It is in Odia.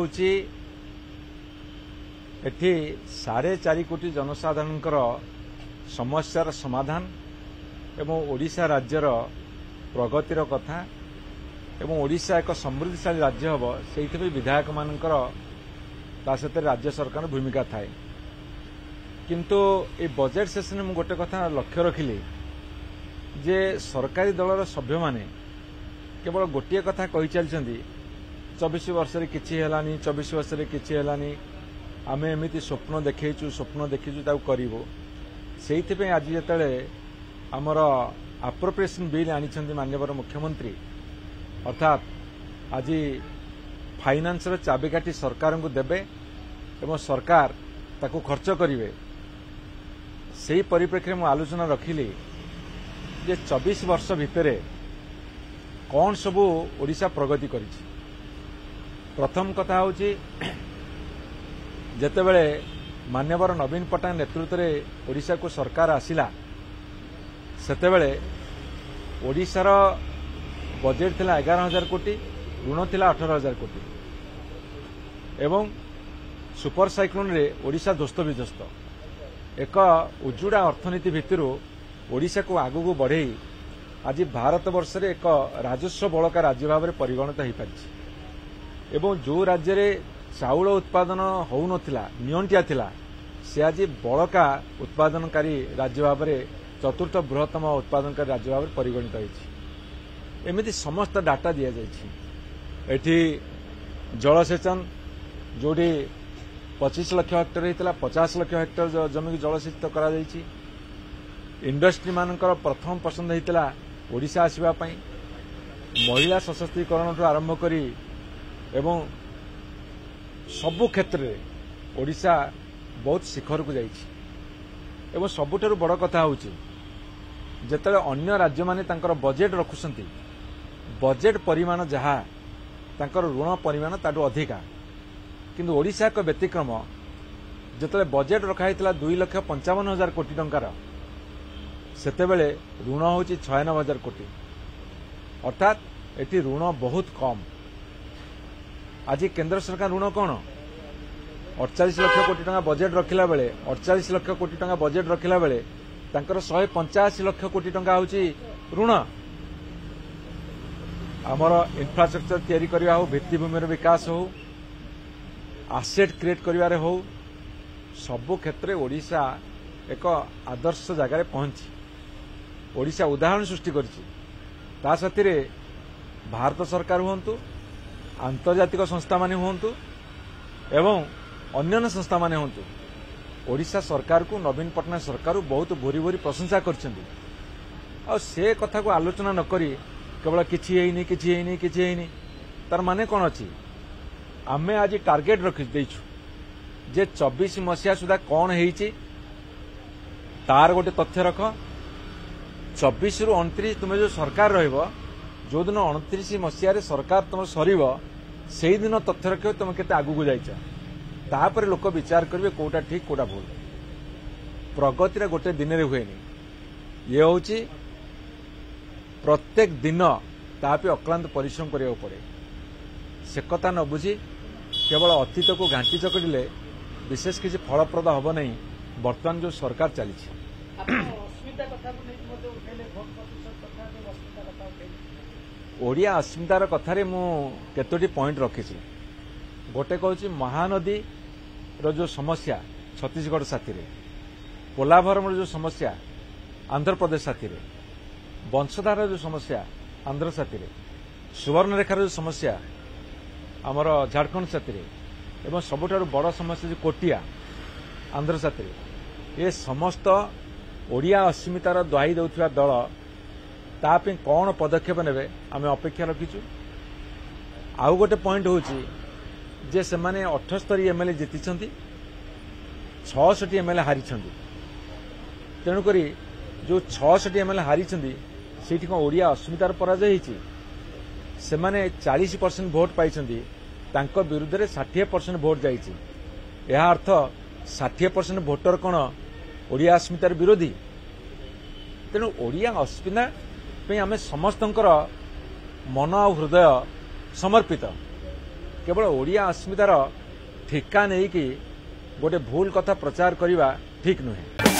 ହେଉଛି ଏଠି ସାଢ଼େ ଚାରି କୋଟି ଜନସାଧାରଣଙ୍କର ସମସ୍ୟାର ସମାଧାନ ଏବଂ ଓଡ଼ିଶା ରାଜ୍ୟର ପ୍ରଗତିର କଥା ଏବଂ ଓଡ଼ିଶା ଏକ ସମୃଦ୍ଧିଶାଳୀ ରାଜ୍ୟ ହେବ ସେଇଥିପାଇଁ ବିଧାୟକମାନଙ୍କର ତା ସହିତ ରାଜ୍ୟ ସରକାରଙ୍କ ଭୂମିକା ଥାଏ କିନ୍ତୁ ଏ ବଜେଟ୍ ସେସନରେ ମୁଁ ଗୋଟିଏ କଥା ଲକ୍ଷ୍ୟ ରଖିଲି ଯେ ସରକାରୀ ଦଳର ସଭ୍ୟମାନେ କେବଳ ଗୋଟିଏ କଥା କହିଚାଲିଛନ୍ତି ଚବିଶ ବର୍ଷରେ କିଛି ହେଲାନି ଚବିଶ ବର୍ଷରେ କିଛି ହେଲାନି ଆମେ ଏମିତି ସ୍ୱପ୍ନ ଦେଖେଇଛୁ ସ୍ୱପ୍ନ ଦେଖିଛୁ ତାକୁ କରିବୁ ସେଇଥିପାଇଁ ଆଜି ଯେତେବେଳେ ଆମର ଆପ୍ରୋପ୍ରିଏସନ୍ ବିଲ୍ ଆଣିଛନ୍ତି ମାନ୍ୟବର ମୁଖ୍ୟମନ୍ତ୍ରୀ ଅର୍ଥାତ୍ ଆଜି ଫାଇନାନ୍ସର ଚାବିକାଠି ସରକାରଙ୍କୁ ଦେବେ ଏବଂ ସରକାର ତାକୁ ଖର୍ଚ୍ଚ କରିବେ ସେହି ପରିପ୍ରେକ୍ଷୀରେ ମୁଁ ଆଲୋଚନା ରଖିଲି ଯେ ଚବିଶ ବର୍ଷ ଭିତରେ କ'ଣ ସବୁ ଓଡ଼ିଶା ପ୍ରଗତି କରିଛି ପ୍ରଥମ କଥା ହେଉଛି ଯେତେବେଳେ ମାନ୍ୟବର ନବୀନ ପଟ୍ଟନାୟକ ନେତୃତ୍ୱରେ ଓଡ଼ିଶାକୁ ସରକାର ଆସିଲା ସେତେବେଳେ ଓଡ଼ିଶାର ବଜେଟ୍ ଥିଲା ଏଗାର ହଜାର କୋଟି ଋଣ ଥିଲା ଅଠର ହଜାର କୋଟି ଏବଂ ସୁପର ସାଇକ୍ଲୋନରେ ଓଡ଼ିଶା ଧ୍ୱସ୍ତ ବିଧ୍ୱସ୍ତ ଏକ ଉଜୁଡ଼ା ଅର୍ଥନୀତି ଭିତରୁ ଓଡ଼ିଶାକୁ ଆଗକୁ ବଢ଼େଇ ଆଜି ଭାରତବର୍ଷରେ ଏକ ରାଜସ୍ୱ ବଳକା ରାଜ୍ୟ ଭାବରେ ପରିଗଣିତ ହୋଇପାରିଛି ଏବଂ ଯେଉଁ ରାଜ୍ୟରେ ଚାଉଳ ଉତ୍ପାଦନ ହେଉନଥିଲା ନିଅଣ୍ଟିଆ ଥିଲା ସେ ଆଜି ବଳକା ଉତ୍ପାଦନକାରୀ ରାଜ୍ୟ ଭାବରେ ଚତୁର୍ଥ ବୃହତ୍ତମ ଉତ୍ପାଦନକାରୀ ରାଜ୍ୟ ଭାବରେ ପରିଗଣିତ ହୋଇଛି ଏମିତି ସମସ୍ତ ଡାଟା ଦିଆଯାଇଛି ଏଠି ଜଳସେଚନ ଯେଉଁଠି ପଚିଶ ଲକ୍ଷ ହେକ୍ଟର ହୋଇଥିଲା ପଚାଶ ଲକ୍ଷ ହେକ୍ଟର ଜମିକୁ ଜଳସେଚିତ କରାଯାଇଛି ଇଣ୍ଡଷ୍ଟ୍ରିମାନଙ୍କର ପ୍ରଥମ ପସନ୍ଦ ହୋଇଥିଲା ଓଡ଼ିଶା ଆସିବା ପାଇଁ ମହିଳା ସଶକ୍ତିକରଣଠୁ ଆରମ୍ଭ କରି ଏବଂ ସବୁ କ୍ଷେତ୍ରରେ ଓଡ଼ିଶା ବହୁତ ଶିଖରକୁ ଯାଇଛି ଏବଂ ସବୁଠାରୁ ବଡ଼ କଥା ହେଉଛି ଯେତେବେଳେ ଅନ୍ୟ ରାଜ୍ୟମାନେ ତାଙ୍କର ବଜେଟ୍ ରଖୁଛନ୍ତି ବଜେଟ୍ ପରିମାଣ ଯାହା ତାଙ୍କର ଋଣ ପରିମାଣ ତାଠୁ ଅଧିକା କିନ୍ତୁ ଓଡ଼ିଶା ଏକ ବ୍ୟତିକ୍ରମ ଯେତେବେଳେ ବଜେଟ୍ ରଖାଯାଇଥିଲା ଦୁଇ ଲକ୍ଷ ପଞ୍ଚାବନ ହଜାର କୋଟି ଟଙ୍କାର ସେତେବେଳେ ଋଣ ହେଉଛି ଛୟାନବେ ହଜାର କୋଟି ଅର୍ଥାତ୍ ଏଠି ଋଣ ବହୁତ କମ୍ ଆଜି କେନ୍ଦ୍ର ସରକାର ଋଣ କ'ଣ ଅଠଚାଳିଶ ଲକ୍ଷ କୋଟି ଟଙ୍କା ବଜେଟ୍ ରଖିଲା ବେଳେ ଅଠଚାଳିଶ ଲକ୍ଷ କୋଟି ଟଙ୍କା ବଜେଟ୍ ରଖିଲା ବେଳେ ତାଙ୍କର ଶହେ ପଞ୍ଚାଅଶୀ ଲକ୍ଷ କୋଟି ଟଙ୍କା ହେଉଛି ଋଣ ଆମର ଇନ୍ଫ୍ରାଷ୍ଟ୍ରକ୍ଚର ତିଆରି କରିବା ହେଉ ଭିତ୍ତିଭୂମିର ବିକାଶ ହେଉ ଆସେଟ୍ କ୍ରିଏଟ୍ କରିବାରେ ହେଉ ସବୁ କ୍ଷେତ୍ରରେ ଓଡ଼ିଶା ଏକ ଆଦର୍ଶ ଜାଗାରେ ପହଞ୍ଚି ଓଡ଼ିଶା ଉଦାହରଣ ସୃଷ୍ଟି କରିଛି ତା ସାଥିରେ ଭାରତ ସରକାର ହୁଅନ୍ତୁ ଆନ୍ତର୍ଜାତିକ ସଂସ୍ଥାମାନେ ହୁଅନ୍ତୁ ଏବଂ ଅନ୍ୟାନ୍ୟ ସଂସ୍ଥାମାନେ ହୁଅନ୍ତୁ ଓଡ଼ିଶା ସରକାରକୁ ନବୀନ ପଟ୍ଟନାୟକ ସରକାର ବହୁତ ଭୁରି ଭୁରି ପ୍ରଶଂସା କରିଛନ୍ତି ଆଉ ସେ କଥାକୁ ଆଲୋଚନା ନକରି କେବଳ କିଛି ହେଇନି କିଛି ହେଇନି କିଛି ହେଇନି ତାର ମାନେ କ'ଣ ଅଛି ଆମେ ଆଜି ଟାର୍ଗେଟ୍ ରଖିଦେଇଛୁ ଯେ ଚବିଶ ମସିହା ସୁଦ୍ଧା କ'ଣ ହେଇଛି ତାର ଗୋଟେ ତଥ୍ୟ ରଖ ଚବିଶରୁ ଅଣତିରିଶ ତୁମେ ଯେଉଁ ସରକାର ରହିବ ଯେଉଁଦିନ ଅଣତିରିଶ ମସିହାରେ ସରକାର ତୁମର ସରିବ ସେଇଦିନ ତଥ୍ୟ ରଖିବ ତୁମେ କେତେ ଆଗକୁ ଯାଇଛ ତାପରେ ଲୋକ ବିଚାର କରିବେ କେଉଁଟା ଠିକ୍ କେଉଁଟା ଭୁଲ ପ୍ରଗତିରେ ଗୋଟେ ଦିନରେ ହୁଏନି ଇଏ ହେଉଛି ପ୍ରତ୍ୟେକ ଦିନ ତାପରେ ଅକ୍ଲାନ୍ତ ପରିଶ୍ରମ କରିବାକୁ ପଡ଼େ ସେ କଥା ନ ବୁଝି କେବଳ ଅତୀତକୁ ଘାଣ୍ଟି ଚକଡ଼ିଲେ ବିଶେଷ କିଛି ଫଳପ୍ରଦ ହେବ ନାହିଁ ବର୍ତ୍ତମାନ ଯେଉଁ ସରକାର ଚାଲିଛି ଓଡ଼ିଆ ଅସ୍ମିତାର କଥାରେ ମୁଁ କେତୋଟି ପଏଣ୍ଟ ରଖିଛି ଗୋଟେ କହୁଛି ମହାନଦୀର ଯେଉଁ ସମସ୍ୟା ଛତିଶଗଡ଼ ସାଥିରେ ପୋଲାଭରମର ଯେଉଁ ସମସ୍ୟା ଆନ୍ଧ୍ରପ୍ରଦେଶ ସାଥିରେ ବଂଶଧାରାର ଯେଉଁ ସମସ୍ୟା ଆନ୍ଧ୍ର ସାଥିରେ ସୁବର୍ଣ୍ଣରେଖାର ଯେଉଁ ସମସ୍ୟା ଆମର ଝାଡ଼ଖଣ୍ଡ ସାଥିରେ ଏବଂ ସବୁଠାରୁ ବଡ଼ ସମସ୍ୟା ଯେଉଁ କୋଟିଆ ଆନ୍ଧ୍ର ସାଥିରେ ଏ ସମସ୍ତ ଓଡ଼ିଆ ଅସ୍ମିତାର ଦୁଆଇ ଦେଉଥିବା ଦଳ ତାପାଇଁ କ'ଣ ପଦକ୍ଷେପ ନେବେ ଆମେ ଅପେକ୍ଷା ରଖିଛୁ ଆଉ ଗୋଟେ ପଏଣ୍ଟ ହେଉଛି ଯେ ସେମାନେ ଅଠସ୍ତରୀ ଏମଏଲଏ ଜିତିଛନ୍ତି ଛଅଷଠି ଏମ୍ଏଲ୍ଏ ହାରିଛନ୍ତି ତେଣୁକରି ଯେଉଁ ଛଅଷଠି ଏମ୍ଏଲ୍ଏ ହାରିଛନ୍ତି ସେଇଠି କ'ଣ ଓଡ଼ିଆ ଅସ୍ମିତାର ପରାଜୟ ହୋଇଛି ସେମାନେ ଚାଳିଶ ପରସେଣ୍ଟ ଭୋଟ୍ ପାଇଛନ୍ତି ତାଙ୍କ ବିରୁଦ୍ଧରେ ଷାଠିଏ ପରସେଣ୍ଟ ଭୋଟ୍ ଯାଇଛି ଏହା ଅର୍ଥ ଷାଠିଏ ପରସେଣ୍ଟ ଭୋଟର କ'ଣ ଓଡ଼ିଆ ଅସ୍ମିତାର ବିରୋଧୀ ତେଣୁ ଓଡ଼ିଆ ଅସ୍ମିତା ଏଥିପାଇଁ ଆମେ ସମସ୍ତଙ୍କର ମନ ଆଉ ହୃଦୟ ସମର୍ପିତ କେବଳ ଓଡ଼ିଆ ଅସ୍ମିତାର ଠିକା ନେଇକି ଗୋଟିଏ ଭୁଲ କଥା ପ୍ରଚାର କରିବା ଠିକ୍ ନୁହେଁ